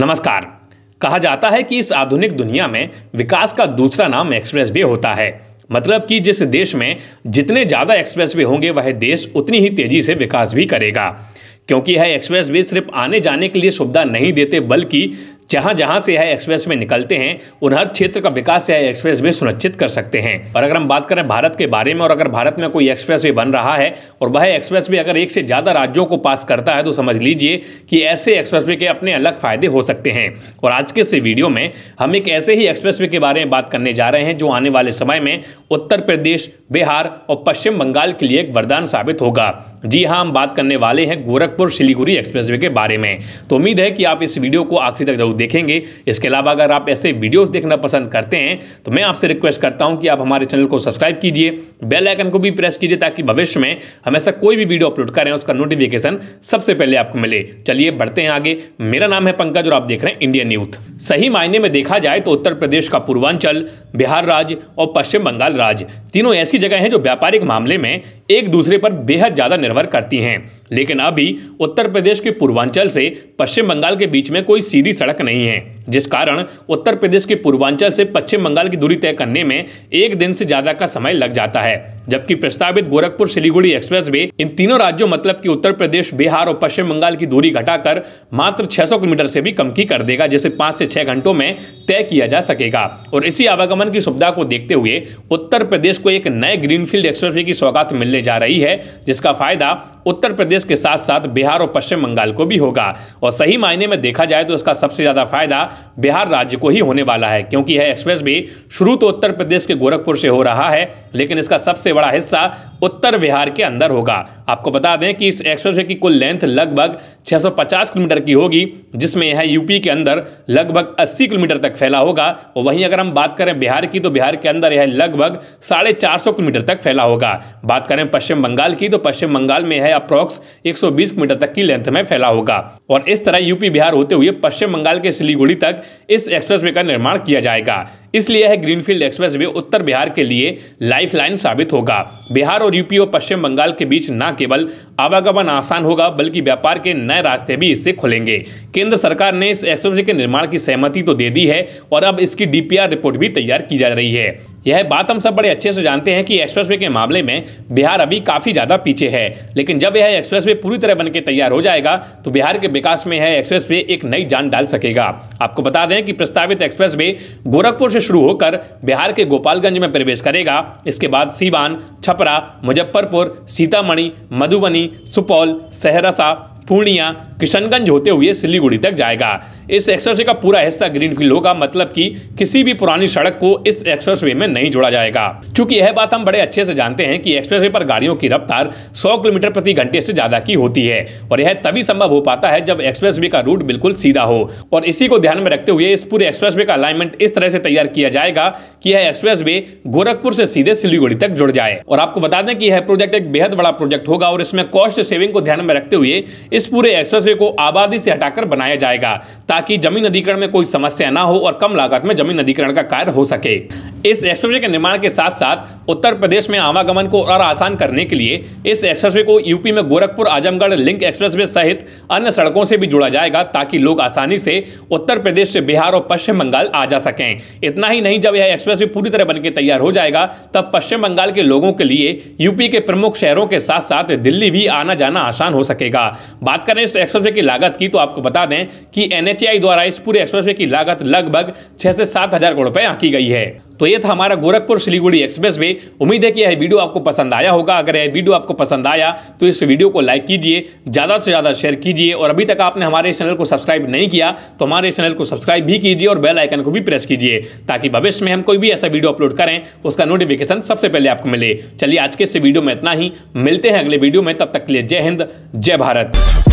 नमस्कार कहा जाता है कि इस आधुनिक दुनिया में विकास का दूसरा नाम एक्सप्रेस वे होता है मतलब कि जिस देश में जितने ज़्यादा एक्सप्रेस वे होंगे वह देश उतनी ही तेज़ी से विकास भी करेगा क्योंकि यह एक्सप्रेस वे सिर्फ आने जाने के लिए सुविधा नहीं देते बल्कि जहाँ जहाँ से यह एक्सप्रेस में निकलते हैं उन हर क्षेत्र का विकास यह एक्सप्रेस वे सुनिश्चित कर सकते हैं और अगर हम बात करें भारत के बारे में और अगर भारत में कोई एक्सप्रेस वे बन रहा है और वह एक्सप्रेस वे अगर एक से ज़्यादा राज्यों को पास करता है तो समझ लीजिए कि ऐसे एक्सप्रेस वे के अपने अलग फ़ायदे हो सकते हैं और आज के इस वीडियो में हम एक ऐसे ही एक्सप्रेस वे के बारे में बात करने जा रहे हैं जो आने वाले समय में उत्तर प्रदेश बिहार और पश्चिम बंगाल के लिए एक वरदान साबित होगा जी हाँ हम बात करने वाले हैं गोरखपुर सिलीगुड़ी एक्सप्रेसवे के बारे में तो उम्मीद है कि आप इस वीडियो को आखिरी तक जरूर देखेंगे इसके अलावा अगर आप ऐसे वीडियोस देखना पसंद करते हैं तो मैं आपसे रिक्वेस्ट करता हूं कि आप हमारे चैनल को सब्सक्राइब कीजिए बेल आइकन को भी प्रेस कीजिए ताकि भविष्य में हम ऐसा कोई भी वीडियो अपलोड करें उसका नोटिफिकेशन सबसे पहले आपको मिले चलिए बढ़ते हैं आगे मेरा नाम है पंकज और आप देख रहे हैं इंडियन न्यूथ सही मायने में देखा जाए तो उत्तर प्रदेश का पूर्वांचल बिहार राज्य और पश्चिम बंगाल राज्य तीनों ऐसी जगह हैं जो व्यापारिक मामले में एक दूसरे पर बेहद ज़्यादा निर्भर करती हैं लेकिन अभी उत्तर प्रदेश के पूर्वांचल से पश्चिम बंगाल के बीच में कोई सीधी सड़क नहीं है जिस कारण उत्तर प्रदेश के पूर्वांचल से पश्चिम बंगाल की दूरी तय करने में एक दिन से ज़्यादा का समय लग जाता है जबकि प्रस्तावित गोरखपुर सिलीगुड़ी एक्सप्रेस वे इन तीनों राज्यों मतलब की उत्तर प्रदेश बिहार और पश्चिम बंगाल की दूरी घटाकर मात्र छह किलोमीटर से भी कम की कर देगा जिसे पांच से छह घंटों में तय किया जा सकेगा और इसी आवागमन की सुविधा को देखते हुए उत्तर प्रदेश को एक नए ग्रीनफील्ड एक्सप्रेस की सौगात मिलने जा रही है जिसका फायदा उत्तर प्रदेश के साथ साथ बिहार और पश्चिम बंगाल को भी होगा और सही मायने में देखा जाए तो इसका सबसे ज़्यादा फायदा बिहार राज्य को ही होने वाला है क्योंकि यह एक्सप्रेस भी शुरू तो उत्तर प्रदेश के गोरखपुर से हो रहा है लेकिन इसका सबसे बड़ा हिस्सा उत्तर बिहार के अंदर होगा आपको बता दें कि इस एक्सप्रेस की कुल लेंथ लगभग 650 किलोमीटर की होगी जिसमें यह यूपी के अंदर लगभग 80 किलोमीटर तक फैला होगा और वहीं अगर हम बात करें बिहार की तो बिहार के अंदर यह लगभग साढ़े चार किलोमीटर तक फैला होगा बात करें पश्चिम बंगाल की तो पश्चिम बंगाल में यह अप्रोक्स एक किलोमीटर तक की लेंथ में फैला होगा और इस तरह यूपी बिहार होते हुए पश्चिम बंगाल के सिलीगुड़ी तक इस एक्सप्रेस का निर्माण किया जाएगा इसलिए यह ग्रीनफील्ड एक्सप्रेस वे उत्तर बिहार के लिए लाइफलाइन साबित होगा बिहार और यूपी और पश्चिम बंगाल के बीच न केवल आवागमन आसान होगा बल्कि व्यापार के नए रास्ते भी इससे खुलेंगे केंद्र सरकार ने इस एक्सप्रेस के निर्माण की सहमति तो दे दी है और अब इसकी डीपीआर रिपोर्ट भी तैयार की जा रही है यह बात हम सब बड़े अच्छे से जानते हैं कि एक्सप्रेसवे के मामले में बिहार अभी काफ़ी ज़्यादा पीछे है लेकिन जब यह एक्सप्रेसवे पूरी तरह बनकर तैयार हो जाएगा तो बिहार के विकास में यह एक्सप्रेसवे एक नई जान डाल सकेगा आपको बता दें कि प्रस्तावित एक्सप्रेसवे गोरखपुर से शुरू होकर बिहार के गोपालगंज में प्रवेश करेगा इसके बाद सीवान छपरा मुजफ्फरपुर सीतामढ़ी मधुबनी सुपौल सहरसा पूर्णिया किशनगंज होते हुए सिलीगुड़ी तक जाएगा इस एक्सप्रेस का पूरा हिस्सा ग्रीन फील्ड होगा मतलब कि किसी भी पुरानी सड़क को इस एक्सप्रेस में नहीं जोड़ा जाएगा क्योंकि यह बात हम बड़े अच्छे से जानते हैं कि एक्सप्रेस पर गाड़ियों की रफ्तार 100 किलोमीटर प्रति घंटे से ज्यादा की होती है और यह तभी संभव हो पाता है जब एक्सप्रेस का रूट बिल्कुल सीधा हो और इसी को ध्यान में रखते हुए इस पूरे एक्सप्रेस का अलाइनमेंट इस तरह से तैयार किया जाएगा की यह एक्सप्रेस गोरखपुर से सीधे सिलीगुड़ी तक जुड़ जाए और आपको बता दें कि यह प्रोजेक्ट एक बेहद बड़ा प्रोजेक्ट होगा और इसमें कॉस्ट सेविंग को ध्यान में रखते हुए इस पूरे एक्सरसे को आबादी से हटाकर बनाया जाएगा ताकि जमीन अधिकरण में कोई समस्या ना हो और कम लागत में जमीन अधिकरण का कार्य हो सके इस एक्सप्रेसवे के निर्माण के साथ साथ उत्तर प्रदेश में आवागमन को और आसान करने के लिए इस एक्सप्रेसवे को यूपी में गोरखपुर आजमगढ़ लिंक एक्सप्रेसवे सहित अन्य सड़कों से भी जोड़ा जाएगा ताकि लोग आसानी से उत्तर प्रदेश से बिहार और पश्चिम बंगाल आ जा सकें इतना ही नहीं जब यह एक्सप्रेस पूरी तरह बनकर तैयार हो जाएगा तब पश्चिम बंगाल के लोगों के लिए यूपी के प्रमुख शहरों के साथ साथ दिल्ली भी आना जाना आसान हो सकेगा बात करें इस एक्सप्रेस की लागत की तो आपको बता दें कि एनएचआई द्वारा इस पूरे एक्सप्रेस की लागत लगभग छह से सात हजार करोड़ रुपए आंकी गई है तो ये था हमारा गोरखपुर सिलीगुड़ी एक्सप्रेस वे उम्मीद है कि यह वीडियो आपको पसंद आया होगा अगर यह वीडियो आपको पसंद आया तो इस वीडियो को लाइक कीजिए ज़्यादा से ज़्यादा शेयर कीजिए और अभी तक आपने हमारे चैनल को सब्सक्राइब नहीं किया तो हमारे चैनल को सब्सक्राइब भी कीजिए और बेल आइकन को भी प्रेस कीजिए ताकि भविष्य में हम कोई भी ऐसा वीडियो अपलोड करें उसका नोटिफिकेशन सबसे पहले आपको मिले चलिए आज के इस वीडियो में इतना ही मिलते हैं अगले वीडियो में तब तक के लिए जय हिंद जय भारत